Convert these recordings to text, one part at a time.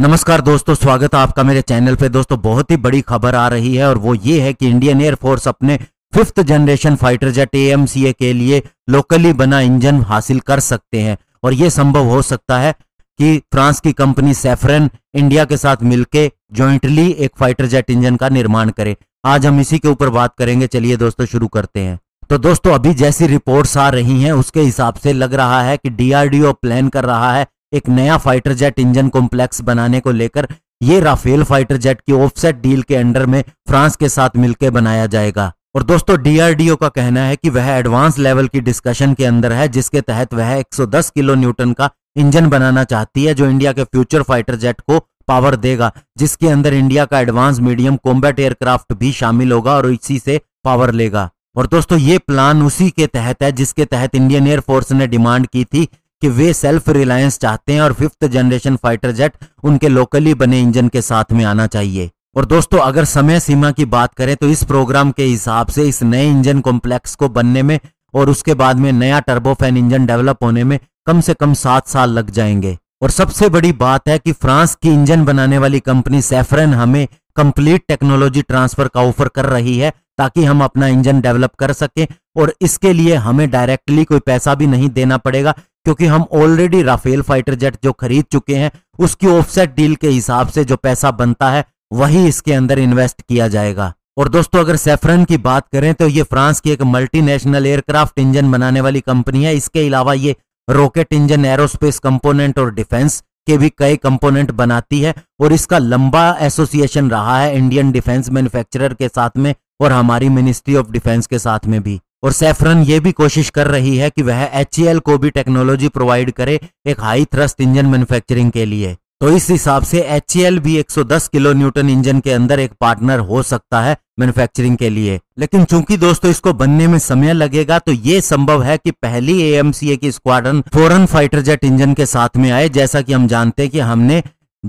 नमस्कार दोस्तों स्वागत है आपका मेरे चैनल पे दोस्तों बहुत ही बड़ी खबर आ रही है और वो ये है कि इंडियन एयरफोर्स अपने फिफ्थ जनरेशन फाइटर जेट ए के लिए लोकली बना इंजन हासिल कर सकते हैं और ये संभव हो सकता है कि फ्रांस की कंपनी सेफरन इंडिया के साथ मिलके ज्वाइंटली एक फाइटर जेट इंजन का निर्माण करे आज हम इसी के ऊपर बात करेंगे चलिए दोस्तों शुरू करते हैं तो दोस्तों अभी जैसी रिपोर्ट्स आ रही हैं उसके हिसाब से लग रहा है कि डीआरडीओ प्लान कर रहा है एक नया फाइटर जेट इंजन कॉम्प्लेक्स बनाने को लेकर ये राफेल फाइटर जेट की ऑफसेट डील के अंडर में फ्रांस के साथ मिलकर बनाया जाएगा और दोस्तों डीआरडीओ का कहना है कि वह एडवांस लेवल की डिस्कशन के अंदर है जिसके तहत वह 110 किलो न्यूटन का इंजन बनाना चाहती है जो इंडिया के फ्यूचर फाइटर जेट को पावर देगा जिसके अंदर इंडिया का एडवांस मीडियम कॉम्बैट एयरक्राफ्ट भी शामिल होगा और इसी से पावर लेगा और दोस्तों ये प्लान उसी के तहत है जिसके तहत इंडियन एयरफोर्स ने डिमांड की थी कि वे सेल्फ रिलायंस चाहते हैं और फिफ्थ जनरेशन फाइटर जेट उनके लोकली बने इंजन के साथ में आना चाहिए और दोस्तों अगर समय सीमा की बात करें तो इस प्रोग्राम के हिसाब से इस नए इंजन कॉम्प्लेक्स को बनने में और उसके बाद में नया टर्बोफैन इंजन डेवलप होने में कम से कम सात साल लग जाएंगे और सबसे बड़ी बात है कि फ्रांस की इंजन बनाने वाली कंपनी सेफरन हमें कंप्लीट टेक्नोलॉजी ट्रांसफर का ऑफर कर रही है ताकि हम अपना इंजन डेवलप कर सकें और इसके लिए हमें डायरेक्टली कोई पैसा भी नहीं देना पड़ेगा क्योंकि हम ऑलरेडी राफेल फाइटर जेट जो खरीद चुके हैं उसकी ऑफसेट डील के हिसाब से जो पैसा बनता है वही इसके अंदर इन्वेस्ट किया जाएगा और दोस्तों अगर सेफरन की बात करें तो ये फ्रांस की एक मल्टीनेशनल एयरक्राफ्ट इंजन बनाने वाली कंपनी है इसके अलावा ये रॉकेट इंजन एरोस्पेस कंपोनेंट और डिफेंस के भी कई कंपोनेंट बनाती है और इसका लंबा एसोसिएशन रहा है इंडियन डिफेंस मैन्युफैक्चरर के साथ में और हमारी मिनिस्ट्री ऑफ डिफेंस के साथ में भी और सेफरन ये भी कोशिश कर रही है कि वह एच e को भी टेक्नोलॉजी प्रोवाइड करे एक हाई थ्रस्ट इंजन मैन्युफैक्चरिंग के लिए तो इस हिसाब से एच e भी 110 किलो न्यूटन इंजन के अंदर एक पार्टनर हो सकता है मैन्युफैक्चरिंग के लिए लेकिन चूंकि दोस्तों इसको बनने में समय लगेगा तो ये संभव है कि पहली एएमसीए की स्क्वाडन फोरन फाइटर जेट इंजन के साथ में आए जैसा कि हम जानते हैं कि हमने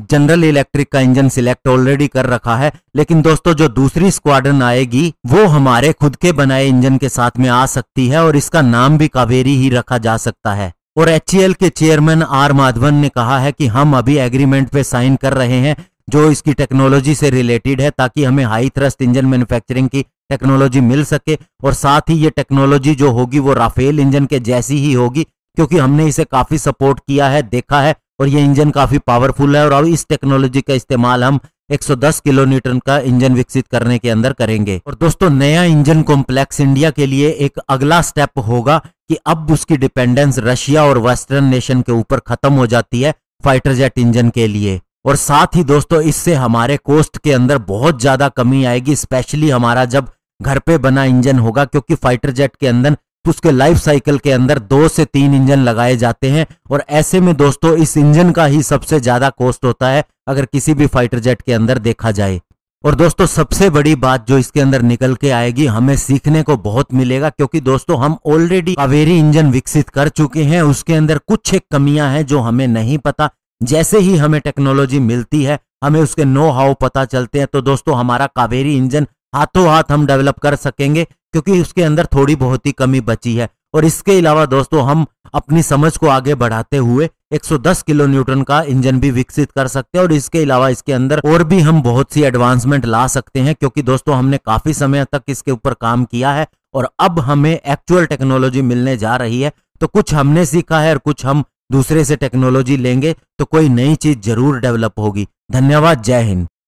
जनरल इलेक्ट्रिक का इंजन सिलेक्ट ऑलरेडी कर रखा है लेकिन दोस्तों जो दूसरी स्क्वाडन आएगी वो हमारे खुद के बनाए इंजन के साथ में आ सकती है और इसका नाम भी कावेरी ही रखा जा सकता है और एच e के चेयरमैन आर माधवन ने कहा है कि हम अभी एग्रीमेंट पे साइन कर रहे हैं जो इसकी टेक्नोलॉजी से रिलेटेड है ताकि हमें हाई थ्रस्ट इंजन मैन्युफैक्चरिंग की टेक्नोलॉजी मिल सके और साथ ही ये टेक्नोलॉजी जो होगी वो राफेल इंजन के जैसी ही होगी क्योंकि हमने इसे काफी सपोर्ट किया है देखा है और ये इंजन काफ़ी पावरफुल है और अब इस टेक्नोलॉजी का इस्तेमाल हम 110 किलो न्यूटन का इंजन विकसित करने के अंदर करेंगे और दोस्तों नया इंजन कॉम्प्लेक्स इंडिया के लिए एक अगला स्टेप होगा कि अब उसकी डिपेंडेंस रशिया और वेस्टर्न नेशन के ऊपर खत्म हो जाती है फाइटर जेट इंजन के लिए और साथ ही दोस्तों इससे हमारे कोस्ट के अंदर बहुत ज्यादा कमी आएगी स्पेशली हमारा जब घर पे बना इंजन होगा क्योंकि फाइटर जेट के अंदर उसके लाइफ साइकिल के अंदर दो से तीन इंजन लगाए जाते हैं और ऐसे में दोस्तों इस इंजन का ही सबसे ज्यादा कॉस्ट होता है अगर किसी भी फाइटर जेट के अंदर देखा जाए और दोस्तों सबसे बड़ी बात जो इसके अंदर निकल के आएगी हमें सीखने को बहुत मिलेगा क्योंकि दोस्तों हम ऑलरेडी कावेरी इंजन विकसित कर चुके हैं उसके अंदर कुछ एक कमियां हैं जो हमें नहीं पता जैसे ही हमें टेक्नोलॉजी मिलती है हमें उसके नो हाउ पता चलते हैं तो दोस्तों हमारा कावेरी इंजन हाथों हाथ हम डेवलप कर सकेंगे क्योंकि उसके अंदर थोड़ी बहुत ही कमी बची है और इसके अलावा दोस्तों हम अपनी समझ को आगे बढ़ाते हुए 110 किलो न्यूटन का इंजन भी विकसित कर सकते हैं और इसके अलावा इसके अंदर और भी हम बहुत सी एडवांसमेंट ला सकते हैं क्योंकि दोस्तों हमने काफी समय तक इसके ऊपर काम किया है और अब हमें एक्चुअल टेक्नोलॉजी मिलने जा रही है तो कुछ हमने सीखा है और कुछ हम दूसरे से टेक्नोलॉजी लेंगे तो कोई नई चीज जरूर डेवलप होगी धन्यवाद जय हिंद